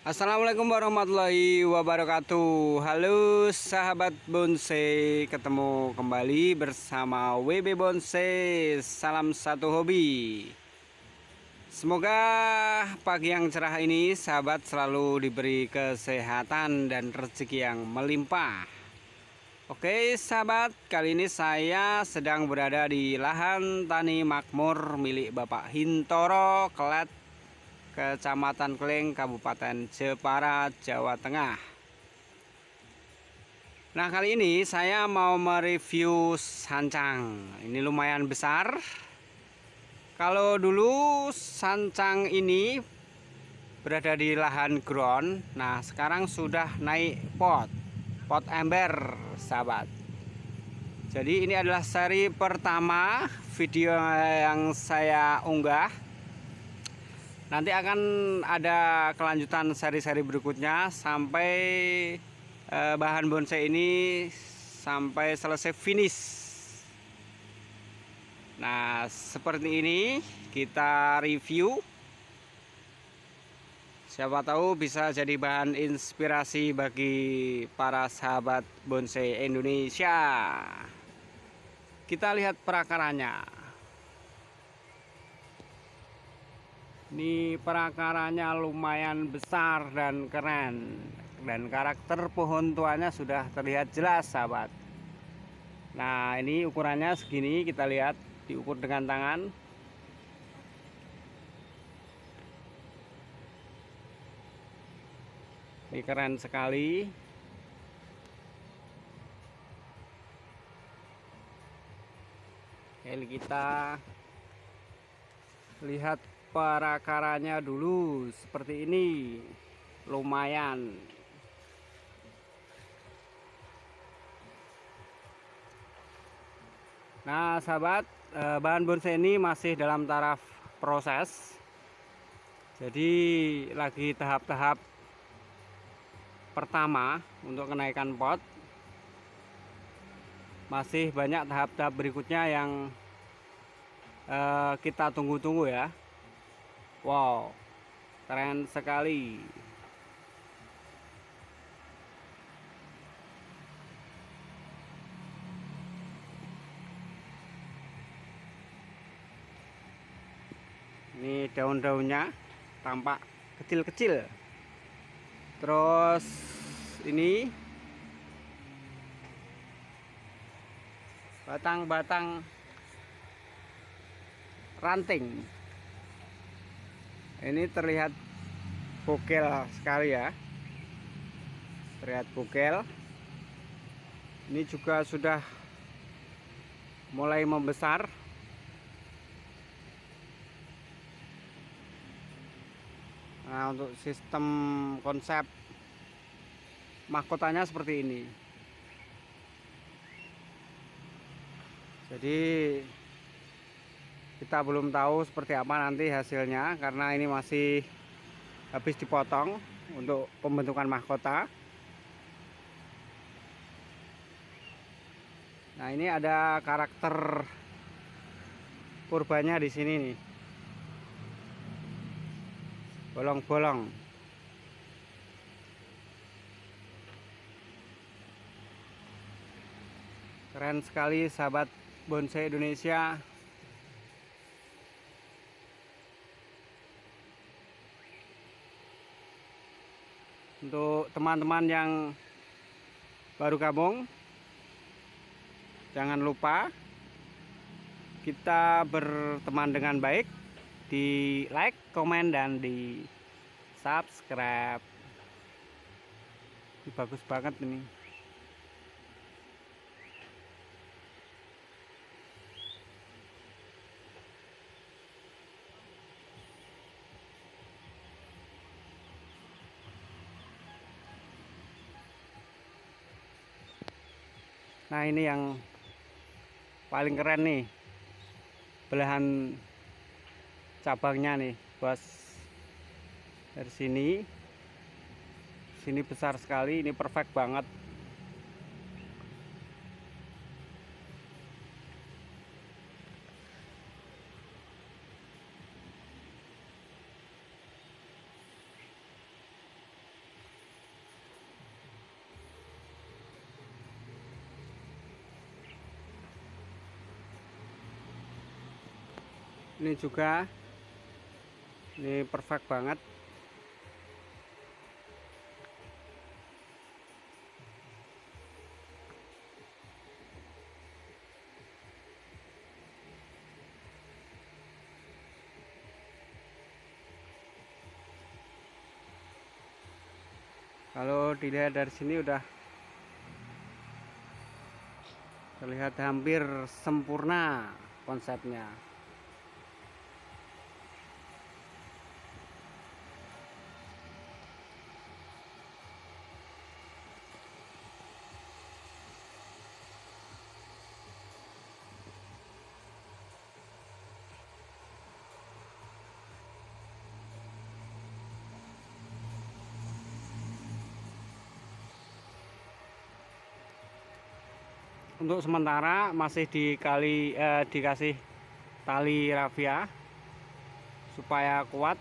Assalamualaikum warahmatullahi wabarakatuh Halo sahabat bonsai Ketemu kembali bersama WB Bonsai Salam satu hobi Semoga pagi yang cerah ini Sahabat selalu diberi kesehatan dan rezeki yang melimpah Oke sahabat Kali ini saya sedang berada di lahan tani makmur Milik Bapak Hintoro Kelat Kecamatan Keling, Kabupaten Jepara, Jawa Tengah. Nah, kali ini saya mau mereview sancang. Ini lumayan besar. Kalau dulu sancang ini berada di lahan ground, nah sekarang sudah naik pot, pot ember, sahabat. Jadi ini adalah seri pertama video yang saya unggah nanti akan ada kelanjutan seri-seri berikutnya sampai eh, bahan bonsai ini sampai selesai finish nah seperti ini kita review siapa tahu bisa jadi bahan inspirasi bagi para sahabat bonsai Indonesia kita lihat perakarannya ini perakarannya lumayan besar dan keren dan karakter pohon tuanya sudah terlihat jelas sahabat nah ini ukurannya segini kita lihat diukur dengan tangan ini keren sekali Ini kita lihat perakarannya dulu seperti ini lumayan nah sahabat eh, bahan bonsai ini masih dalam taraf proses jadi lagi tahap-tahap pertama untuk kenaikan pot masih banyak tahap-tahap berikutnya yang eh, kita tunggu-tunggu ya Wow, keren sekali. Ini daun-daunnya tampak kecil-kecil. Terus ini batang-batang ranting ini terlihat pukel sekali ya terlihat pukel. ini juga sudah mulai membesar nah untuk sistem konsep mahkotanya seperti ini jadi kita belum tahu seperti apa nanti hasilnya karena ini masih habis dipotong untuk pembentukan mahkota nah ini ada karakter kurbannya di sini nih bolong-bolong keren sekali sahabat bonsai Indonesia untuk teman-teman yang baru gabung jangan lupa kita berteman dengan baik di like, komen dan di subscribe. Ini bagus banget ini. nah ini yang paling keren nih belahan cabangnya nih bos dari sini sini besar sekali ini perfect banget ini juga ini perfect banget kalau dilihat dari sini udah terlihat hampir sempurna konsepnya untuk sementara masih dikali eh, dikasih tali rafia supaya kuat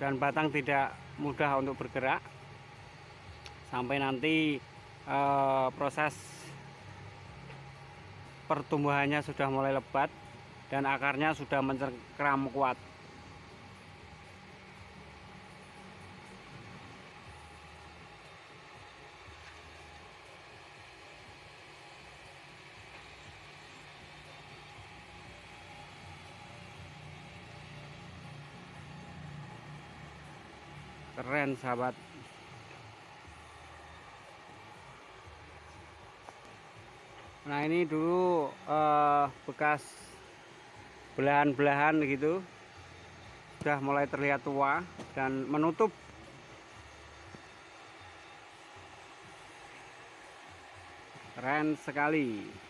dan batang tidak mudah untuk bergerak sampai nanti eh, proses pertumbuhannya sudah mulai lebat dan akarnya sudah mencengkram kuat keren sahabat nah ini dulu eh, bekas belahan-belahan gitu sudah mulai terlihat tua dan menutup keren sekali